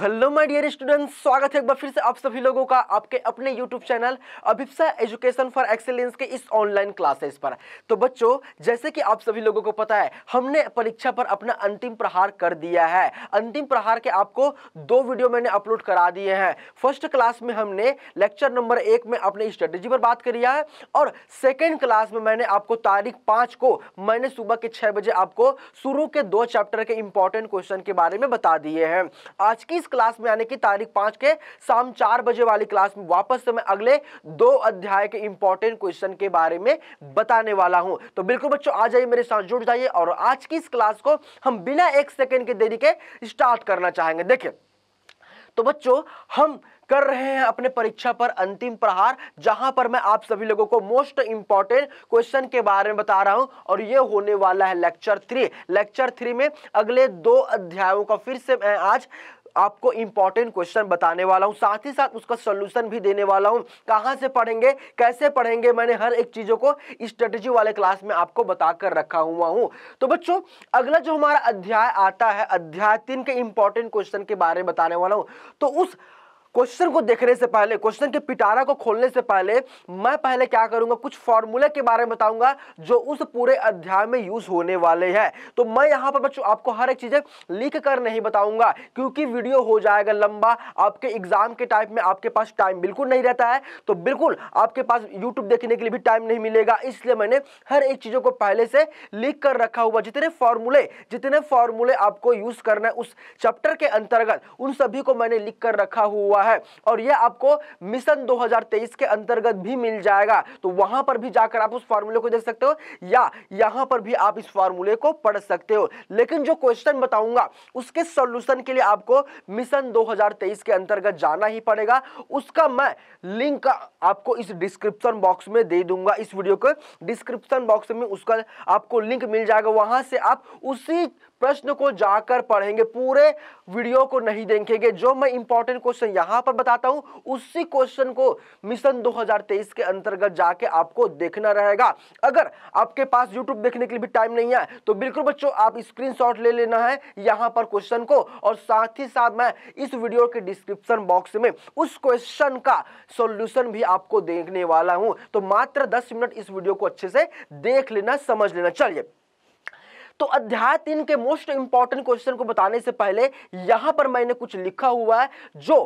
hello my dear students स्वागत है एक बार फिर से आप सभी लोगों का आपके अपने YouTube channel Abhipsa education for excellence के इस ऑनलाइन क्लासेस पर तो बच्चों जैसे कि आप सभी लोगों को पता है हमने परीक्षा पर अपना अंतिम प्रहार कर दिया है अंतिम प्रहार के आपको दो वीडियो मैंने अपलोड करा दिए हैं फर्स्ट क्लास में हमने लेक्चर नंबर एक में अपने स्ट्रेटेजी पर बात करी है और सेकेंड क्लास में मैंने आपको तारीख पाँच को मैंने सुबह के छः बजे आपको शुरू के दो चैप्टर के इंपॉर्टेंट क्वेश्चन के बारे में बता दिए हैं आज की इस क्लास में आने की तारीख पांच के शाम चार बजे वाली क्लास में वापस से मैं अगले दो अध्याय के इंपॉर्टेंट क्वेश्चन के बारे में बताने वाला हूं तो बिल्कुल बच्चों आ जाइए मेरे साथ जुड़ जाइए और आज की इस क्लास को हम बिना एक सेकेंड के देरी के स्टार्ट करना चाहेंगे देखिए तो बच्चों हम कर रहे हैं अपने परीक्षा पर अंतिम प्रहार जहां पर मैं आप सभी लोगों को मोस्ट इंपॉर्टेंट क्वेश्चन के बारे में बता रहा हूं और ये होने वाला है लेक्चर थ्री लेक्चर थ्री में अगले दो अध्यायों का फिर से मैं आज आपको इंपॉर्टेंट क्वेश्चन बताने वाला हूँ साथ ही साथ उसका सोल्यूशन भी देने वाला हूँ कहाँ से पढ़ेंगे कैसे पढ़ेंगे मैंने हर एक चीज़ों को स्ट्रेटेजी वाले क्लास में आपको बताकर रखा हुआ हूँ तो बच्चों अगला जो हमारा अध्याय आता है अध्याय तीन के इंपॉर्टेंट क्वेश्चन के बारे में बताने वाला हूँ तो उस क्वेश्चन को देखने से पहले क्वेश्चन के पिटारा को खोलने से पहले मैं पहले क्या करूंगा कुछ फॉर्मूले के बारे में बताऊंगा जो उस पूरे अध्याय में यूज होने वाले हैं तो मैं यहाँ पर बच्चों आपको हर एक चीजें लिख कर नहीं बताऊंगा क्योंकि वीडियो हो जाएगा लंबा आपके एग्जाम के टाइप में आपके पास टाइम बिल्कुल नहीं रहता है तो बिल्कुल आपके पास यूट्यूब देखने के लिए भी टाइम नहीं मिलेगा इसलिए मैंने हर एक चीजों को पहले से लिख कर रखा हुआ जितने फॉर्मूले जितने फॉर्मूले आपको यूज करना है उस चैप्टर के अंतर्गत उन सभी को मैंने लिख कर रखा हुआ है और यह आपको मिशन 2023 के अंतर्गत भी मिल जाएगा तो वहां पर भी जाकर आप उस फॉर्मूले को देख सकते हो या यहां पर भी आप इस फॉर्मूले को पढ़ सकते हो लेकिन जो क्वेश्चन बताऊंगा उसके सोल्यूशन के लिए आपको मिशन 2023 के अंतर्गत जाना ही पड़ेगा उसका मैं लिंक आपको इस डिस्क्रिप्शन बॉक्स में दे दूंगा इस वीडियो के डिस्क्रिप्शन बॉक्स में उसका आपको लिंक मिल जाएगा वहां से आप उसी प्रश्न को जाकर पढ़ेंगे पूरे वीडियो को नहीं देखेंगे जो मैं इंपॉर्टेंट क्वेश्चन यहां पर बताता हूं उसी क्वेश्चन को मिशन 2023 के अंतर्गत जाके आपको देखना रहेगा अगर आपके पास यूट्यूब देखने के लिए भी टाइम नहीं है तो बिल्कुल बच्चों आप स्क्रीन ले लेना है यहां पर क्वेश्चन को और साथ ही साथ मैं इस वीडियो के डिस्क्रिप्शन बॉक्स में उस क्वेश्चन का सोल्यूशन भी आपको देखने वाला हूं तो मात्र दस मिनट इस वीडियो को अच्छे से देख लेना समझ लेना चलिए तो अध्याय तीन के मोस्ट इंपॉर्टेंट क्वेश्चन को बताने से पहले यहां पर मैंने कुछ लिखा हुआ है जो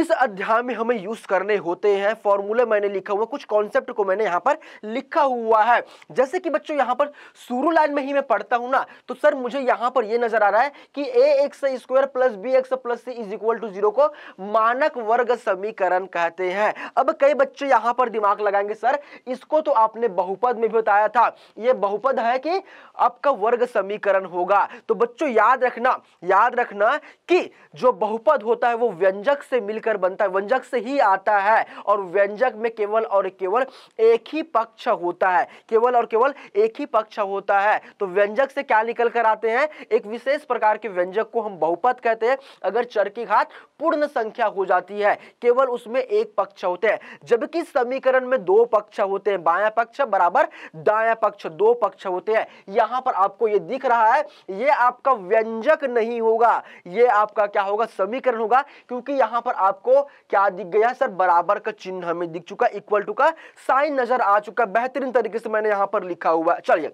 इस अध्याय में हमें यूज करने होते हैं फॉर्मूले मैंने लिखा हुआ कुछ कॉन्सेप्ट को मैंने यहाँ पर लिखा हुआ है जैसे कि बच्चों यहाँ पर शुरू लाइन में ही मैं पढ़ता हूँ ना तो सर मुझे यहाँ पर यह नजर आ रहा है कि a x square plus b x plus c is equal to zero को मानक वर्ग समीकरण कहते हैं अब कई बच्चे यहाँ पर दिमाग लगाएंगे सर इसको तो आपने बहुपद में भी बताया था ये बहुपद है कि आपका वर्ग समीकरण होगा तो बच्चों याद रखना याद रखना कि जो बहुपद होता है वो व्यंजक से मिलकर मिलकर बनता है व्यंजक से ही आता है और व्यंजक में केवल और केवल एक ही पक्ष होता है केवल और केवल एक ही पक्ष होता है तो व्यंजक से क्या निकल कर आते हैं एक विशेष प्रकार के व्यंजक को हम बहुपत कहते हैं अगर चर की घात पूर्ण संख्या हो जाती है केवल उसमें एक पक्ष होते हैं जबकि समीकरण में दो पक्ष होते हैं बाया पक्ष बराबर दाया पक्ष दो पक्ष होते हैं यहां पर आपको यह दिख रहा है यह आपका व्यंजक नहीं होगा यह आपका क्या होगा समीकरण होगा क्योंकि यहां पर आपको क्या दिख गया सर बराबर का चिन्ह हमें दिख चुका इक्वल टू का साइन नजर आ चुका बेहतरीन तरीके से मैंने यहां पर लिखा हुआ चलिए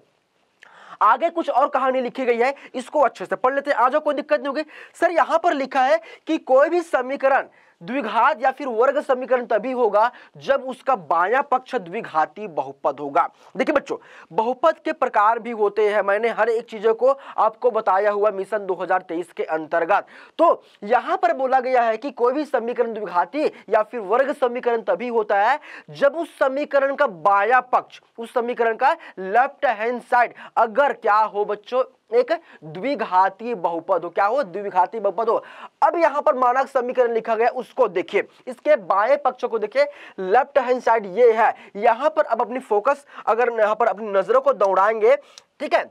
आगे कुछ और कहानी लिखी गई है इसको अच्छे से पढ़ लेते हैं आज कोई दिक्कत नहीं होगी सर यहां पर लिखा है कि कोई भी समीकरण द्विघात या फिर वर्ग समीकरण तभी होगा जब उसका बाया पक्ष द्विघाती बहुपद होगा देखिए बच्चों बहुपद के प्रकार भी होते हैं मैंने हर एक चीजों को आपको बताया हुआ मिशन 2023 के अंतर्गत तो यहां पर बोला गया है कि कोई भी समीकरण द्विघाती या फिर वर्ग समीकरण तभी होता है जब उस समीकरण का बाया पक्ष उस समीकरण का लेफ्ट हैंड साइड अगर क्या हो बच्चों एक द्विघाती बहुपद हो क्या हो द्विघाती बहुपद हो अब यहां पर मानक समीकरण लिखा गया उसको देखिए इसके बाएं पक्ष को देखिए लेफ्ट हैंड साइड ये है यहां पर अब अपनी फोकस अगर यहां पर अपनी नजरों को दौड़ाएंगे ठीक है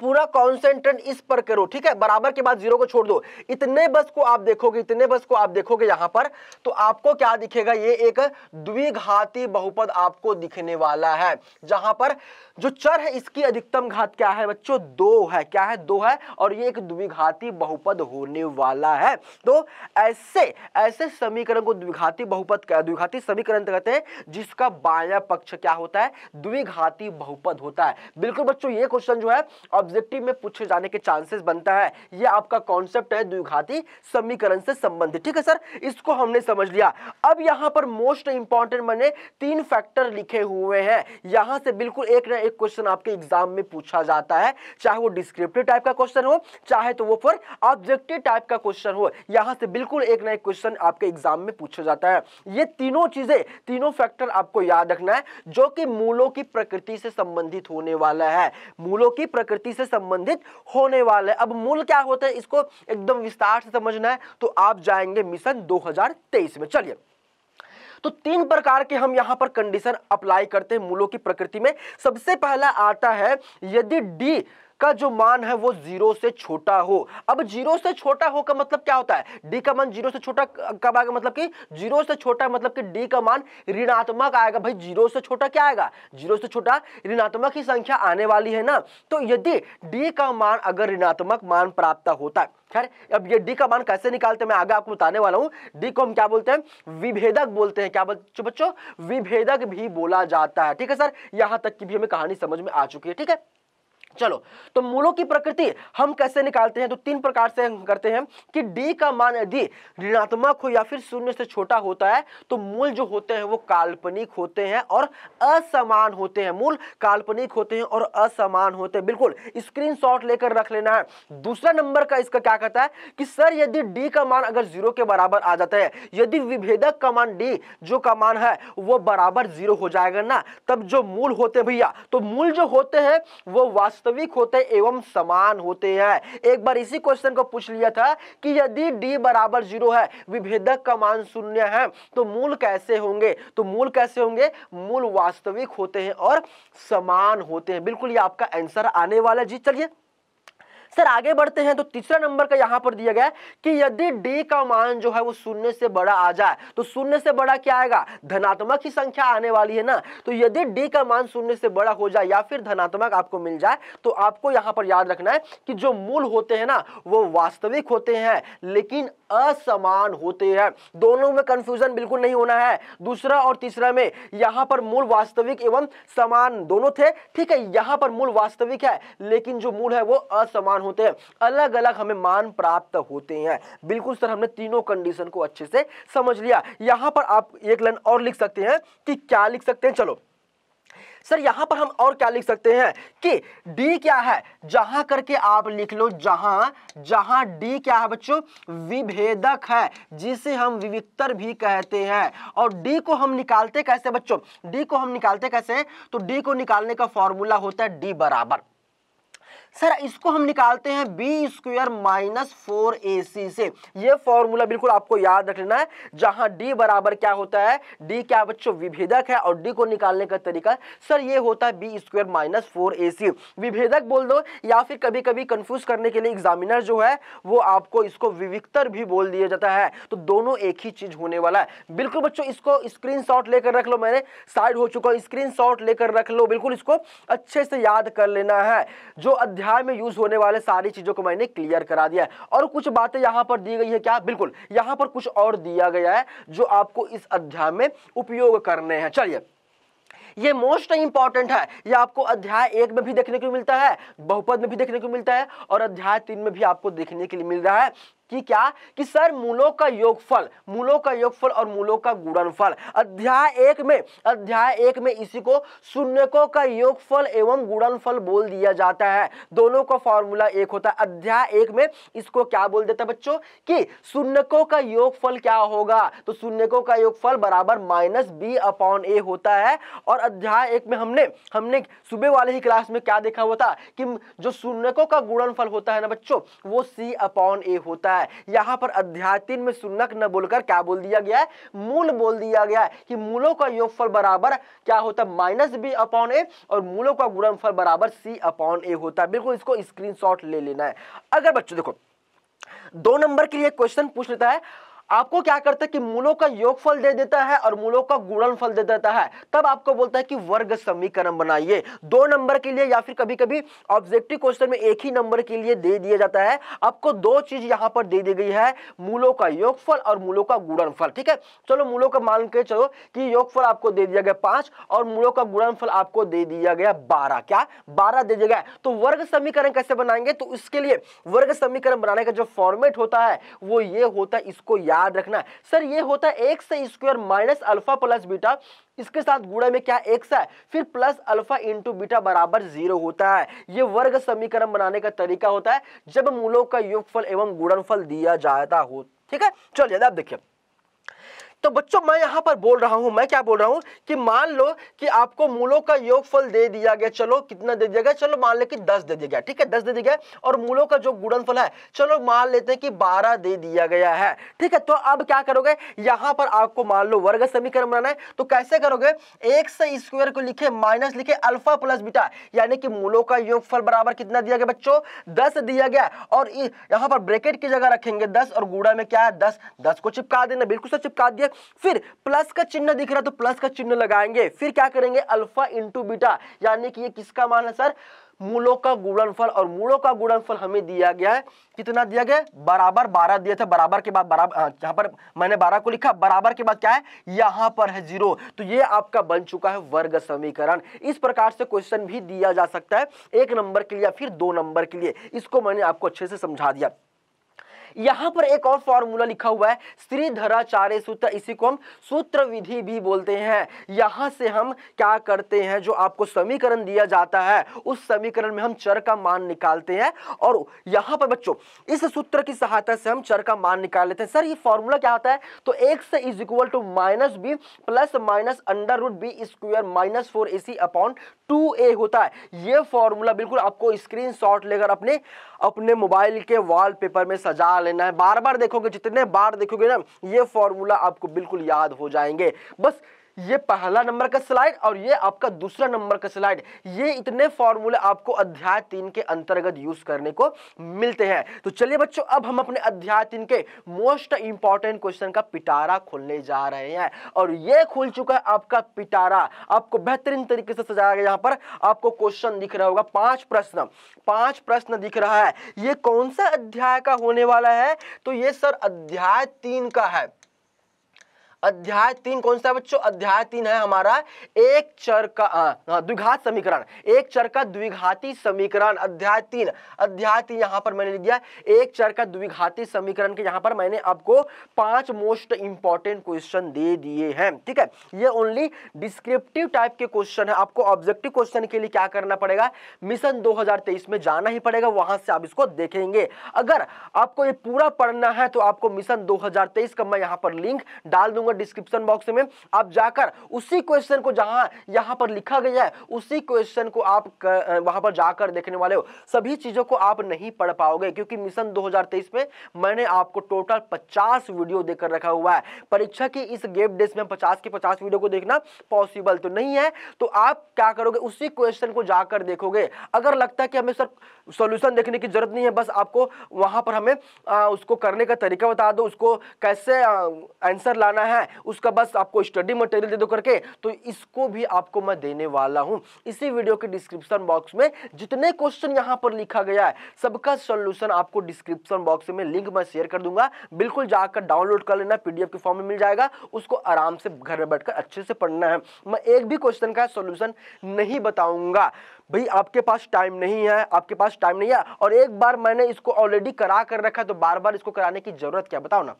पूरा कॉन्सेंट्रेट इस पर करो ठीक है बराबर के बाद जीरो को छोड़ दो इतने बस को आप देखोगे इतने बस को आप देखोगे यहां पर तो आपको क्या दिखेगा ये एक द्विघाती बहुपद आपको दिखने वाला है जहां पर जो चर है इसकी अधिकतम घात क्या है बच्चों दो है क्या है दो है और ये एक द्विघाती बहुपद होने वाला है तो ऐसे ऐसे समीकरण को द्विघाती बहुपद द्विघाती समीकरण तो कहते हैं जिसका बाया पक्ष क्या होता है द्विघाती बहुपद होता है बिल्कुल बच्चों ये क्वेश्चन जो है ऑब्जेक्टिव में पूछे जाने के चांसेस बनता है ये आपका कॉन्सेप्ट है द्विघाती समीकरण से संबंधित ठीक है सर इसको हमने समझ लिया अब यहां पर मोस्ट इंपॉर्टेंट मैंने तीन फैक्टर लिखे हुए हैं यहां से बिल्कुल एक ना एक क्वेश्चन आपके एग्जाम में पूछा जाता है चाहे वो डिस्क्रिप्टिव टाइप का क्वेश्चन हो चाहे तो वो फॉर ऑब्जेक्टिव टाइप का क्वेश्चन हो यहां से बिल्कुल एक ना एक क्वेश्चन आपके एग्जाम में पूछा जाता है ये तीनों चीजें तीनों फैक्टर आपको याद रखना है जो कि मूलों की प्रकृति से संबंधित होने वाला है मूलों की प्रकृति से संबंधित होने वाला है अब मूल क्या होता है इसको एकदम विस्तार से समझना है तो आप जाएंगे मिशन 2023 में चलिए तो तीन प्रकार के हम यहां पर कंडीशन अप्लाई करते हैं मूलों की प्रकृति में सबसे पहला आता है यदि डी का जो मान है वो जीरो से छोटा हो अब जीरो से छोटा हो का मतलब क्या होता है डी का मान जीरो से छोटा कब आएगा मतलब कि जीरो से छोटा मतलब कि डी का मान ऋणात्मक आएगा भाई जीरो से छोटा क्या आएगा जीरो से छोटा ऋणात्मक ही संख्या आने वाली है ना तो यदि डी का मान अगर ऋणात्मक मान प्राप्त होता है खैर अब ये डी का मान कैसे निकालते हैं मैं आगे आपको बताने वाला हूँ डी को हम क्या बोलते हैं विभेदक बोलते हैं क्या बोलते बच्चों विभेदक भी बोला जाता है ठीक है सर यहाँ तक की भी हमें कहानी समझ में आ चुकी है ठीक है चलो तो मूलों की प्रकृति हम कैसे निकालते हैं तो तीन प्रकार से हम करते हैं कि डी का मान यदि ऋणात्मक हो या फिर शून्य से छोटा होता है तो मूल जो होते हैं वो काल्पनिक होते हैं और असमान होते हैं मूल काल्पनिक होते हैं और असमान होते हैं बिल्कुल स्क्रीन लेकर रख लेना है दूसरा नंबर का इसका क्या कहता है कि सर यदि डी का मान अगर जीरो के बराबर आ जाता है यदि विभेदक का मान डी जो का मान है वो बराबर जीरो हो जाएगा ना तब जो मूल होते भैया तो मूल जो होते हैं वो वास्तव वास्तविक होते एवं समान होते हैं एक बार इसी क्वेश्चन को पूछ लिया था कि यदि डी बराबर जीरो है विभेदक का मान शून्य है तो मूल कैसे होंगे तो मूल कैसे होंगे मूल वास्तविक होते हैं और समान होते हैं बिल्कुल ये आपका आंसर आने वाला है जी चलिए सर आगे बढ़ते हैं तो तीसरा नंबर का यहां पर दिया गया कि यदि डी का मान जो है वो शून्य से बड़ा आ जाए तो शून्य से बड़ा क्या आएगा धनात्मक ही संख्या आने वाली है ना तो यदि डी का मान शून्य से बड़ा हो जाए या फिर धनात्मक आपको मिल जाए तो आपको यहां पर याद रखना है कि जो मूल होते हैं ना वो वास्तविक होते हैं लेकिन असमान होते हैं दोनों में कंफ्यूजन बिल्कुल नहीं होना है दूसरा और तीसरा में यहां पर मूल वास्तविक एवं समान दोनों थे ठीक है यहां पर मूल वास्तविक है लेकिन जो मूल है वो असमान मान होते हैं अलग अलग हमें मान प्राप्त होते हैं बिल्कुल सर हमने तीनों कंडीशन को अच्छे से समझ लिया यहां पर आप एक लाइन और लिख सकते हैं कि क्या लिख सकते हैं चलो सर यहां पर हम और क्या लिख सकते हैं कि D क्या है जहां करके आप लिख लो जहां जहां D क्या है बच्चों विभेदक है जिसे हम विविक्तर भी कहते हैं और D को हम निकालते कैसे बच्चों D को हम निकालते कैसे तो D को निकालने का फॉर्मूला होता है D बराबर सर इसको हम निकालते हैं b square minus four a c से ये फॉर्मूला बिल्कुल आपको याद रख लेना है जहां डी बराबर क्या होता है डी क्या बच्चों विभेदक है और डी को निकालने का तरीका सर ये होता है b square minus four a c विभेदक बोल दो या फिर कभी कभी कंफ्यूज करने के लिए एग्जामिनर जो है वो आपको इसको विविकतर भी बोल दिया जाता है तो दोनों एक ही चीज होने वाला है बिल्कुल बच्चों इसको स्क्रीन लेकर रख लो मैंने साइड हो चुका स्क्रीन लेकर रख लो बिल्कुल इसको अच्छे से याद कर लेना है जो अध्ययन अध्याय में यूज होने वाले सारी चीजों को मैंने क्लियर करा दिया है और कुछ बातें यहां पर दी गई है क्या बिल्कुल यहाँ पर कुछ और दिया गया है जो आपको इस अध्याय में उपयोग करने हैं चलिए ये मोस्ट इंपॉर्टेंट है ये आपको अध्याय एक में भी देखने को मिलता है बहुपद में भी देखने को मिलता है और अध्याय तीन में भी आपको देखने के लिए मिल रहा है कि क्या कि सर मूलों का योगफल मूलों का योगफल और मूलों का गुणनफल अध्याय एक में अध्याय एक में इसी को शून्यकों का योगफल एवं गुणनफल बोल दिया जाता है दोनों का फॉर्मूला एक होता है अध्याय एक में इसको क्या बोल देता है बच्चों कि शून्यकों का योगफल क्या होगा तो शून्यकों का योगफल बराबर माइनस बी अपॉन ए होता है और अध्याय एक में हमने हमने सुबह वाले ही क्लास में क्या देखा हुआ था कि जो शून्यकों का गुणनफल होता है ना बच्चों वो सी अपॉन ए होता है गया है यहाँ पर अध्यात्म में सुनक न बोलकर क्या बोल दिया गया है मूल बोल दिया गया है कि मूलों का योगफल बराबर क्या होता है माइनस बी अपॉन ए और मूलों का गुणनफल बराबर सी अपॉन ए होता है बिल्कुल इसको स्क्रीनशॉट ले लेना है अगर बच्चों देखो दो नंबर के लिए क्वेश्चन पूछ लेता है आपको क्या करता है कि मूलों का योगफल दे देता है और मूलों का गुणनफल दे देता है तब आपको बोलता है कि वर्ग समीकरण बनाइए दो नंबर के लिए या फिर कभी कभी ऑब्जेक्टिव क्वेश्चन में एक ही नंबर के लिए दे दिया जाता है आपको दो चीज यहां पर दे दी गई है मूलों का योगफल और मूलों का गुणनफल ठीक है चलो मूलों का मान के चलो कि योगफल आपको दे दिया गया पांच और मूलों का गुणनफल आपको दे दिया गया बारह क्या बारह दे दिया गया तो वर्ग समीकरण कैसे बनाएंगे तो इसके लिए वर्ग समीकरण बनाने का जो फॉर्मेट होता है वो ये होता है इसको याद याद रखना सर ये होता है x square minus alpha plus beta इसके साथ गुड़ा में क्या एक्स है फिर प्लस अल्फा इंटू बीटा बराबर जीरो होता है ये वर्ग समीकरण बनाने का तरीका होता है जब मूलों का योगफल एवं गुणनफल दिया जाता हो ठीक है चलिए अब देखिए तो बच्चों मैं यहां पर बोल रहा हूं मैं क्या बोल रहा हूँ कि मान लो कि आपको मूलों का योगफल दे दिया गया चलो कितना दे दिया गया चलो मान लो कि दस दे दिया गया ठीक है दस दे दिया गया और मूलों का जो गुणनफल है चलो मान लेते हैं कि बारह दे दिया गया है ठीक है तो अब क्या करोगे यहां पर आपको मान लो वर्ग समीकरण बनाना है तो कैसे करोगे एक से स्क्वायर को लिखे माइनस लिखे अल्फा प्लस बीटा यानी कि मूलों का योगफल बराबर कितना दिया गया बच्चों दस दिया गया और यहाँ पर ब्रेकेट की जगह रखेंगे दस और गुड़ा में क्या है दस दस को चिपका देना बिल्कुल से चिपका दिया तक फिर प्लस का चिन्ह दिख रहा है तो प्लस का चिन्ह लगाएंगे फिर क्या करेंगे अल्फा इंटू बीटा यानी कि ये किसका मान है सर मूलों का गुणनफल और मूलों का गुणनफल हमें दिया गया है कितना दिया गया बराबर बारह दिया था बराबर के बाद बराबर हाँ, यहाँ पर मैंने बारह को लिखा बराबर के बाद क्या है यहाँ पर है जीरो तो ये आपका बन चुका है वर्ग समीकरण इस प्रकार से क्वेश्चन भी दिया जा सकता है एक नंबर के लिए या फिर दो नंबर के लिए इसको मैंने आपको अच्छे से समझा दिया यहां पर एक और फॉर्मूला लिखा हुआ है श्रीधराचार्य सूत्र इसी को हम सूत्र विधि भी बोलते हैं यहां से हम क्या करते हैं जो आपको समीकरण दिया जाता है उस समीकरण में हम चर का मान निकालते हैं और यहां पर बच्चों इस सूत्र की सहायता से हम चर का मान निकाल लेते हैं सर ये फॉर्मूला क्या होता है तो x is equal to minus b plus minus under root b square minus four a c upon two a होता है ये फॉर्मूला बिल्कुल आपको स्क्रीन लेकर अपने अपने मोबाइल के वॉलपेपर में सजा बना लेना है बार बार देखोगे जितने बार देखोगे ना ये फॉर्मूला आपको बिल्कुल याद हो जाएंगे बस ये पहला नंबर का स्लाइड और ये आपका दूसरा नंबर का स्लाइड ये इतने फॉर्मूले आपको अध्याय तीन के अंतर्गत यूज करने को मिलते हैं तो चलिए बच्चों अब हम अपने अध्याय तीन के मोस्ट इंपॉर्टेंट क्वेश्चन का पिटारा खोलने जा रहे हैं और ये खुल चुका है आपका पिटारा आपको बेहतरीन तरीके से सजाया गया यहाँ पर आपको क्वेश्चन दिख रहा होगा पांच प्रश्न पांच प्रश्न दिख रहा है ये कौन सा अध्याय का होने वाला है तो ये सर अध्याय तीन का है अध्याय तीन कौन सा है बच्चों अध्याय तीन है हमारा एक चर का द्विघात समीकरण एक चर का द्विघाती समीकरण अध्याय तीन अध्याय तीन यहां पर मैंने लिख दिया एक चर का द्विघाती समीकरण के यहां पर मैंने आपको पांच मोस्ट इंपॉर्टेंट क्वेश्चन दे दिए हैं ठीक है ये ओनली डिस्क्रिप्टिव टाइप के क्वेश्चन है आपको ऑब्जेक्टिव क्वेश्चन के लिए क्या करना पड़ेगा मिशन दो में जाना ही पड़ेगा वहां से आप इसको देखेंगे अगर आपको ये पूरा पढ़ना है तो आपको मिशन दो का मैं यहाँ पर लिंक डाल दूंगा दूंगा डिस्क्रिप्शन बॉक्स में आप जाकर उसी क्वेश्चन को जहां यहां पर लिखा गया है उसी क्वेश्चन को आप कर, वहाँ पर जाकर देखने वाले हो सभी चीज़ों को आप नहीं पढ़ पाओगे क्योंकि मिशन 2023 में मैंने आपको टोटल 50 वीडियो देकर रखा हुआ है परीक्षा की इस गेप डेस में 50 के 50 वीडियो को देखना पॉसिबल तो नहीं है तो आप क्या करोगे उसी क्वेश्चन को जाकर देखोगे अगर लगता है कि हमें सर सोल्यूशन देखने की जरूरत नहीं है बस आपको वहां पर हमें आ, उसको करने का तरीका बता दो उसको कैसे आंसर लाना है है उसका बस आपको स्टडी मटेरियल दे दो करके तो इसको भी आपको मैं देने वाला हूं इसी वीडियो के डिस्क्रिप्शन बॉक्स में जितने क्वेश्चन यहां पर लिखा गया है सबका सोल्यूशन आपको डिस्क्रिप्शन बॉक्स में लिंक मैं शेयर कर दूंगा बिल्कुल जाकर डाउनलोड कर लेना पीडीएफ के फॉर्म में मिल जाएगा उसको आराम से घर में बैठकर अच्छे से पढ़ना है मैं एक भी क्वेश्चन का सोल्यूशन नहीं बताऊंगा भाई आपके पास टाइम नहीं है आपके पास टाइम नहीं है और एक बार मैंने इसको ऑलरेडी करा कर रखा है तो बार बार इसको कराने की जरूरत क्या बताओ ना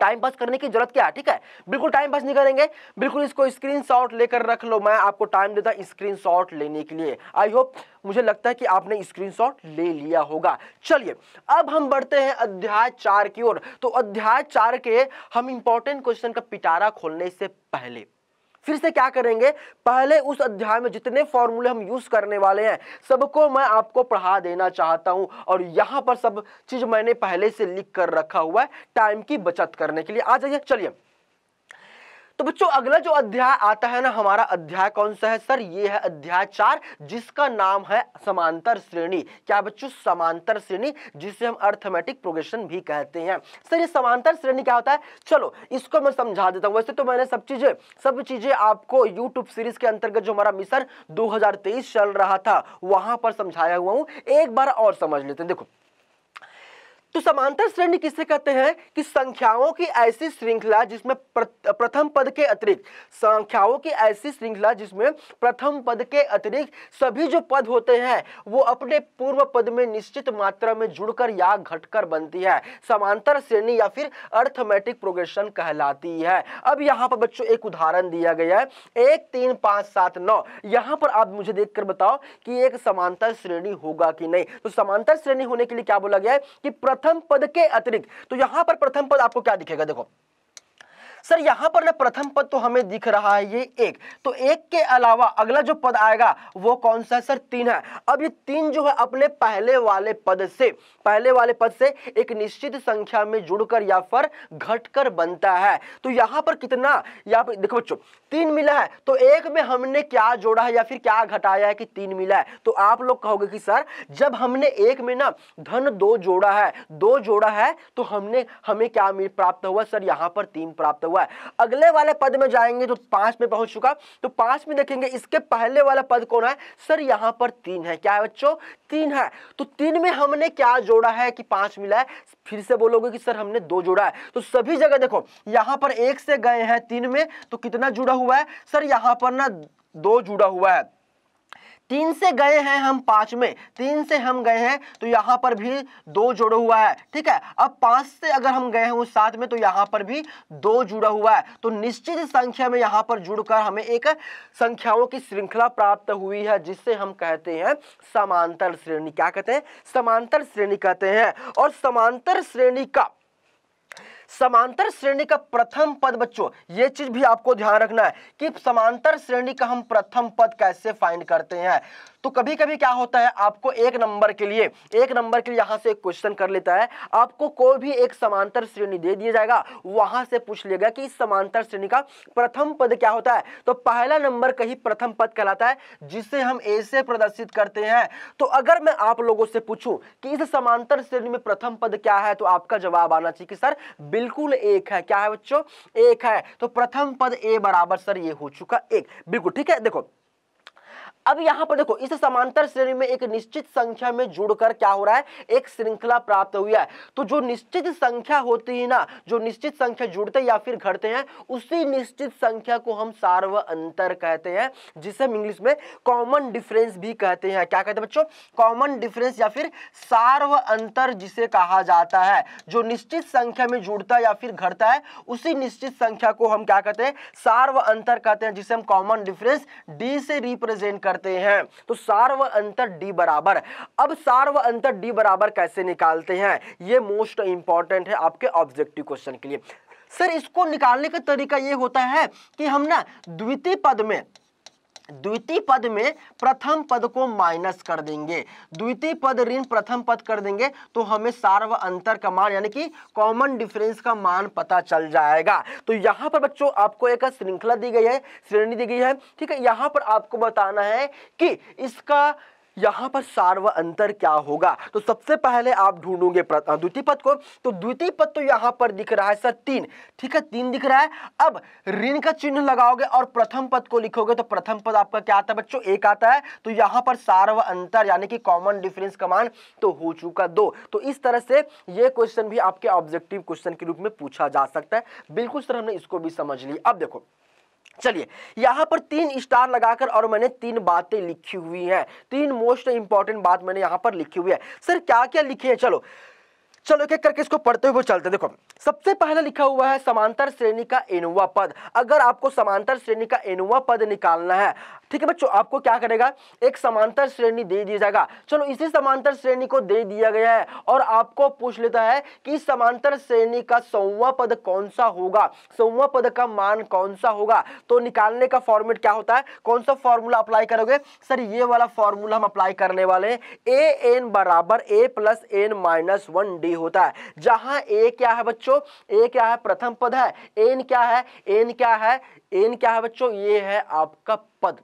टाइम पास करने की जरूरत क्या है ठीक है बिल्कुल टाइम पास नहीं करेंगे बिल्कुल इसको स्क्रीन लेकर रख लो मैं आपको टाइम देता स्क्रीन लेने के लिए आई होप मुझे लगता है कि आपने स्क्रीन ले लिया होगा चलिए अब हम बढ़ते हैं अध्याय चार की ओर तो अध्याय चार के हम इंपॉर्टेंट क्वेश्चन का पिटारा खोलने से पहले फिर से क्या करेंगे पहले उस अध्याय में जितने फॉर्मूले हम यूज करने वाले हैं सबको मैं आपको पढ़ा देना चाहता हूं और यहां पर सब चीज मैंने पहले से लिख कर रखा हुआ है टाइम की बचत करने के लिए आ जाइए चलिए तो बच्चों अगला जो अध्याय आता है ना हमारा अध्याय कौन सा है सर ये है अध्याय चार जिसका नाम है समांतर श्रेणी क्या बच्चों समांतर श्रेणी जिसे हम अर्थमेटिक प्रोग्रेशन भी कहते हैं सर ये समांतर श्रेणी क्या होता है चलो इसको मैं समझा देता हूँ वैसे तो मैंने सब चीजें सब चीजें आपको यूट्यूब सीरीज के अंतर्गत जो हमारा मिशन दो चल रहा था वहां पर समझाया हुआ हूँ एक बार और समझ लेते हैं देखो तो समांतर श्रेणी किसे कहते हैं कि संख्याओं की ऐसी श्रृंखला जिसमें प्रथम पद के अतिरिक्त संख्याओं की ऐसी श्रृंखला जिसमें प्रथम पद के अतिरिक्त सभी जो पद होते हैं वो अपने पूर्व पद में निश्चित मात्रा में जुड़कर या घटकर बनती है समांतर श्रेणी या फिर अर्थमेटिक प्रोग्रेशन कहलाती है अब यहाँ पर बच्चों एक उदाहरण दिया गया है एक तीन पांच सात नौ यहाँ पर आप मुझे देखकर बताओ कि एक समांतर श्रेणी होगा कि नहीं तो समांतर श्रेणी होने के लिए क्या बोला गया है कि प्रथम प्रथम पद के अतिरिक्त तो यहां पर प्रथम पद आपको क्या दिखेगा देखो सर यहां पर ना प्रथम पद तो हमें दिख रहा है ये एक तो एक के अलावा अगला जो पद आएगा वो कौन सा है सर तीन है अब ये तीन जो है अपने पहले वाले पद से पहले वाले पद से एक निश्चित संख्या में जुड़कर या फिर घटकर बनता है तो यहां पर कितना या पर देखो बच्चों तीन मिला है तो एक में हमने क्या जोड़ा है या फिर क्या घटाया है कि तीन मिला है तो आप लोग कहोगे कि सर जब हमने एक में ना धन दो जोड़ा है दो जोड़ा है तो हमने हमें क्या प्राप्त हुआ सर यहां पर तीन प्राप्त हुआ है अगले वाले पद में जाएंगे तो पांच में पहुंच चुका तो पांच में देखेंगे इसके पहले वाला पद कौन है सर यहां पर तीन है क्या है बच्चों तीन है तो तीन में हमने क्या जोड़ा है कि पांच मिला है फिर से बोलोगे कि सर हमने दो जोड़ा है तो सभी जगह देखो यहां पर एक से गए हैं तीन में तो कितना जुड़ा हुआ है सर यहां पर ना दो जुड़ा हुआ है तीन से गए हैं हम पांच में तीन से हम गए हैं तो यहाँ पर भी दो जुड़ा हुआ है ठीक है अब पांच से अगर हम गए हैं सात में तो यहाँ पर भी दो जुड़ा हुआ है तो निश्चित संख्या में यहाँ पर जुड़कर हमें एक संख्याओं की श्रृंखला प्राप्त हुई है जिससे हम कहते हैं समांतर श्रेणी क्या कहते हैं समांतर श्रेणी कहते हैं और समांतर श्रेणी का समांतर श्रेणी का प्रथम पद बच्चों ये चीज भी आपको ध्यान रखना है कि समांतर श्रेणी का हम प्रथम पद कैसे फाइंड करते हैं तो कभी कभी क्या होता है आपको एक नंबर के लिए एक नंबर के लिए यहां से क्वेश्चन कर लेता है आपको कोई भी एक समांतर श्रेणी दे दिया जाएगा वहां से पूछ लेगा कि इस समांतर श्रेणी का प्रथम पद क्या होता है तो पहला नंबर कहीं प्रथम पद कहलाता है जिसे हम ऐसे प्रदर्शित करते हैं तो अगर मैं आप लोगों से पूछूं कि इस समांतर श्रेणी में प्रथम पद क्या है तो आपका जवाब आना चाहिए कि सर बिल्कुल एक है क्या है बच्चों एक है तो प्रथम पद ए बराबर सर ये हो चुका एक बिल्कुल ठीक है देखो अब यहां पर देखो इस समांतर श्रेणी में एक निश्चित संख्या में जुड़कर क्या हो रहा है एक श्रृंखला प्राप्त हुई है तो जो निश्चित संख्या होती है ना जो निश्चित संख्या जुड़ते या फिर घटते हैं उसी निश्चित संख्या को हम सार्व अंतर कहते हैं जिसे हम इंग्लिश में कॉमन डिफरेंस भी कहते हैं क्या कहते हैं बच्चों कॉमन डिफरेंस या फिर सार्व अंतर जिसे कहा जाता है जो निश्चित संख्या में जुड़ता है या फिर घटता है उसी निश्चित संख्या को हम क्या कहते हैं सार्व अंतर कहते हैं जिसे हम कॉमन डिफरेंस डी से रिप्रेजेंट करते करते हैं तो सार अंतर डी बराबर अब सार अंतर डी बराबर कैसे निकालते हैं ये मोस्ट इंपॉर्टेंट है आपके ऑब्जेक्टिव क्वेश्चन के लिए सर इसको निकालने का तरीका ये होता है कि हम ना द्वितीय पद में द्वितीय पद में प्रथम पद को माइनस कर देंगे द्वितीय पद ऋण प्रथम पद कर देंगे तो हमें सार्व अंतर का मान यानी कि कॉमन डिफरेंस का मान पता चल जाएगा तो यहाँ पर बच्चों आपको एक श्रृंखला दी गई है श्रेणी दी गई है ठीक है यहाँ पर आपको बताना है कि इसका यहाँ पर सार्व अंतर क्या होगा तो सबसे पहले आप ढूंढोगे द्वितीय पद को तो द्वितीय पद तो यहाँ पर दिख रहा है सर तीन ठीक है तीन दिख रहा है अब ऋण का चिन्ह लगाओगे और प्रथम पद को लिखोगे तो प्रथम पद आपका क्या आता है बच्चों एक आता है तो यहाँ पर सार्व अंतर यानी कि कॉमन डिफरेंस कमान तो हो चुका दो तो इस तरह से ये क्वेश्चन भी आपके ऑब्जेक्टिव क्वेश्चन के रूप में पूछा जा सकता है बिल्कुल सर हमने इसको भी समझ लिया अब देखो चलिए यहां पर तीन स्टार लगाकर और मैंने तीन बातें लिखी हुई हैं तीन मोस्ट इंपॉर्टेंट बात मैंने यहां पर लिखी हुई है सर क्या क्या लिखी है चलो चलो एक करके इसको पढ़ते हुए चलते देखो सबसे पहला लिखा हुआ है समांतर श्रेणी का एनुआ पद अगर आपको समांतर श्रेणी का एनुआ पद निकालना है ठीक है बच्चों आपको क्या करेगा एक समांतर श्रेणी दे दिया जाएगा चलो इसी समांतर श्रेणी को दे दिया गया है और आपको पूछ लेता है कि समांतर श्रेणी का सौवा पद कौन सा होगा सौवा पद का मान कौन सा होगा तो निकालने का फॉर्मेट क्या होता है कौन सा फॉर्मूला अप्लाई करोगे सर ये वाला फॉर्मूला हम अप्लाई करने वाले ए एन बराबर a plus n minus one d होता है जहां ए क्या है बच्चों ए क्या है प्रथम पद है एन क्या है एन क्या है एन क्या है बच्चों ये है आपका पद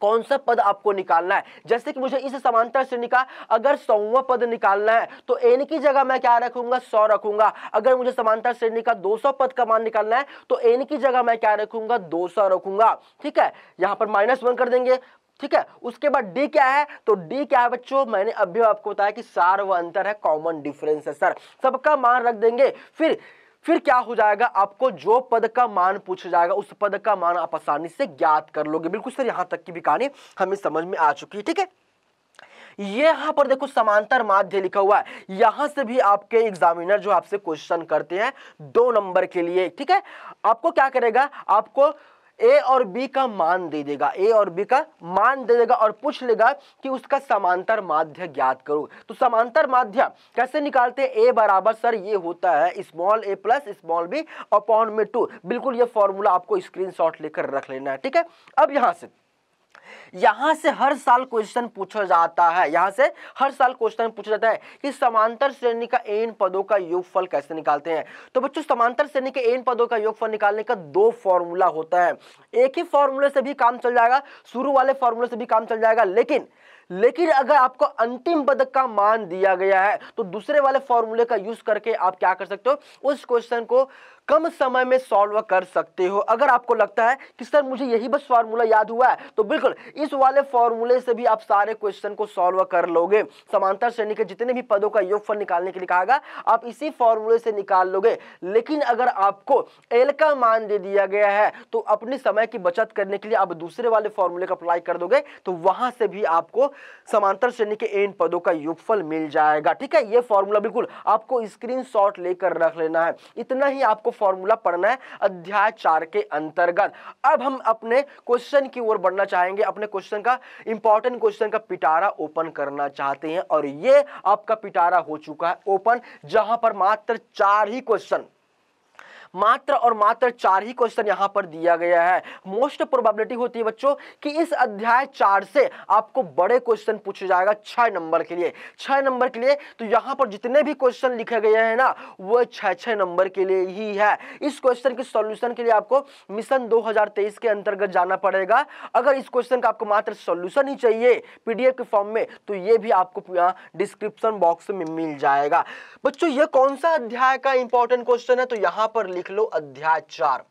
कौन सा पद आपको निकालना है जैसे कि मुझे इस समांतर श्रेणी का अगर सौवा पद निकालना है तो एन की जगह मैं क्या रखूंगा सौ रखूंगा अगर मुझे समांतर श्रेणी का 200 पद का मान निकालना है तो एन की जगह मैं क्या रखूंगा 200 रखूंगा ठीक है यहां पर माइनस वन कर देंगे ठीक है उसके बाद डी क्या है तो डी क्या है बच्चों मैंने अभी आपको बताया कि सार व अंतर है कॉमन डिफरेंस है सर सबका मान रख देंगे फिर फिर क्या हो जाएगा आपको जो पद का मान पूछा जाएगा उस पद का मान आप आसानी से ज्ञात कर लोगे बिल्कुल सर यहां तक की भी कहानी हमें समझ में आ चुकी है ठीक है ये पर देखो समांतर माध्य लिखा हुआ है यहां से भी आपके एग्जामिनर जो आपसे क्वेश्चन करते हैं दो नंबर के लिए ठीक है आपको क्या करेगा आपको ए और बी का मान दे देगा ए और बी का मान दे देगा और पूछ लेगा कि उसका समांतर माध्य ज्ञात करो तो समांतर माध्य कैसे निकालते हैं ए बराबर सर ये होता है small a plus small b upon में टू बिल्कुल ये फॉर्मूला आपको स्क्रीन लेकर रख लेना है ठीक है अब यहाँ से यहां से हर साल क्वेश्चन पूछा जाता है यहां से हर साल क्वेश्चन पूछा जाता है कि समांतर श्रेणी का एन पदों का योगफल कैसे निकालते हैं तो बच्चों समांतर श्रेणी के एन पदों का योगफल निकालने का दो फॉर्मूला होता है एक ही फॉर्मूले से भी काम चल जाएगा शुरू वाले फॉर्मूले से भी काम चल जाएगा लेकिन लेकिन अगर आपको अंतिम पद का मान दिया गया है तो दूसरे वाले फॉर्मूले का यूज करके आप क्या कर सकते हो उस क्वेश्चन को कम समय में सॉल्व कर सकते हो अगर आपको लगता है कि सर मुझे यही बस फॉर्मूला याद हुआ है तो बिल्कुल इस वाले फॉर्मूले से भी आप सारे क्वेश्चन को सॉल्व कर लोगे समांतर श्रेणी के जितने भी पदों का योगफल निकालने के लिए कहा गया आप इसी फॉर्मूले से निकाल लोगे लेकिन अगर आपको एल का मान दे दिया गया है तो अपने समय की बचत करने के लिए आप दूसरे वाले फॉर्मूले का अप्लाई कर दोगे तो वहां से भी आपको समांतर श्रेणी के इन पदों का युगफल मिल जाएगा ठीक है ये फॉर्मूला बिल्कुल आपको स्क्रीन लेकर रख लेना है इतना ही आपको फॉर्मूला पढ़ना है अध्याय चार के अंतर्गत अब हम अपने क्वेश्चन की ओर बढ़ना चाहेंगे अपने क्वेश्चन का इंपॉर्टेंट क्वेश्चन का पिटारा ओपन करना चाहते हैं और ये आपका पिटारा हो चुका है ओपन जहां पर मात्र चार ही क्वेश्चन मात्र और मात्र चार ही क्वेश्चन यहां पर दिया गया है मोस्ट प्रोबेबिलिटी होती है बच्चों कि इस अध्याय चार से आपको बड़े क्वेश्चन पूछा जाएगा छह नंबर के लिए छह नंबर के लिए तो यहां पर जितने भी क्वेश्चन लिखे गए हैं ना वो छह छह नंबर के लिए ही है इस क्वेश्चन के सोल्यूशन के लिए आपको मिशन दो के अंतर्गत जाना पड़ेगा अगर इस क्वेश्चन का आपको मात्र सोल्यूशन ही चाहिए पीडीएफ के फॉर्म में तो ये भी आपको डिस्क्रिप्शन बॉक्स में मिल जाएगा बच्चों ये कौन सा अध्याय का इंपॉर्टेंट क्वेश्चन है तो यहां पर लिख लिख लो अध्याय चार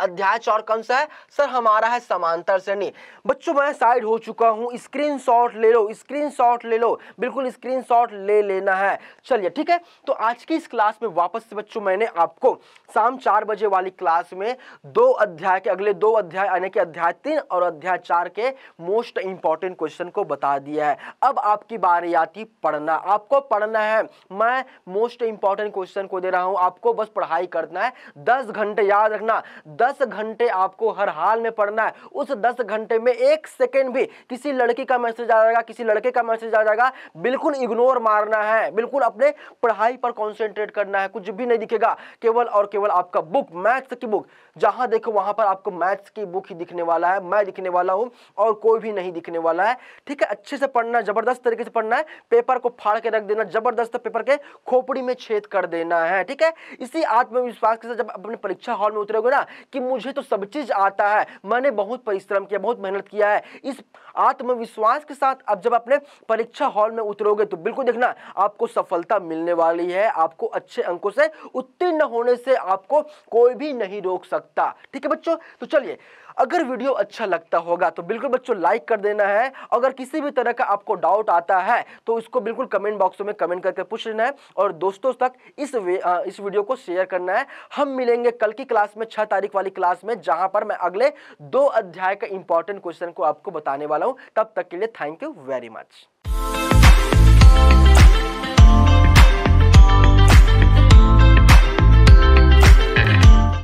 अध्याय चार कौन सा है सर हमारा है समांतर श्रेणी बच्चों मैं साइड हो चुका हूँ स्क्रीनशॉट ले लो स्क्रीनशॉट ले लो बिल्कुल स्क्रीनशॉट ले लेना है चलिए ठीक है तो आज की इस क्लास में वापस से बच्चों मैंने आपको शाम चार बजे वाली क्लास में दो अध्याय के अगले दो अध्याय यानी कि अध्याय तीन और अध्याय चार के मोस्ट इंपॉर्टेंट क्वेश्चन को बता दिया है अब आपकी बार आती पढ़ना आपको पढ़ना है मैं मोस्ट इंपॉर्टेंट क्वेश्चन को दे रहा हूँ आपको बस पढ़ाई करना है दस घंटे याद रखना दस दस घंटे आपको हर हाल में पढ़ना है उस दस घंटे में एक सेकेंड भी किसी लड़की का मैसेज आ जाएगा किसी लड़के का मैसेज आ जाएगा बिल्कुल इग्नोर मारना है बिल्कुल अपने पढ़ाई पर कॉन्सेंट्रेट करना है कुछ भी नहीं दिखेगा केवल और केवल आपका बुक मैथ्स की बुक जहां देखो वहां पर आपको मैथ्स की बुक ही दिखने वाला है मैं दिखने वाला हूं और कोई भी नहीं दिखने वाला है ठीक है अच्छे से पढ़ना जबरदस्त तरीके से पढ़ना है पेपर को फाड़ के रख देना जबरदस्त पेपर के खोपड़ी में छेद कर देना है ठीक है इसी आत्मविश्वास के साथ जब अपने परीक्षा हॉल में उतरोगे ना कि मुझे तो सब चीज़ आता है मैंने बहुत परिश्रम किया बहुत मेहनत किया है इस आत्मविश्वास के साथ अब जब अपने परीक्षा हॉल में उतरोगे तो बिल्कुल देखना आपको सफलता मिलने वाली है आपको अच्छे अंकों से उत्तीर्ण होने से आपको कोई भी नहीं रोक सकता ठीक है बच्चों तो चलिए अगर वीडियो अच्छा लगता होगा तो बिल्कुल बच्चों लाइक कर देना है अगर किसी भी तरह का आपको डाउट आता है तो उसको बिल्कुल कमेंट बॉक्स में कमेंट करके पूछ लेना है और दोस्तों तक इस इस वीडियो को शेयर करना है हम मिलेंगे कल की क्लास में छह तारीख वाली क्लास में जहां पर मैं अगले दो अध्याय का इंपॉर्टेंट क्वेश्चन को आपको बताने वाला हूं तब तक के लिए थैंक यू वेरी मच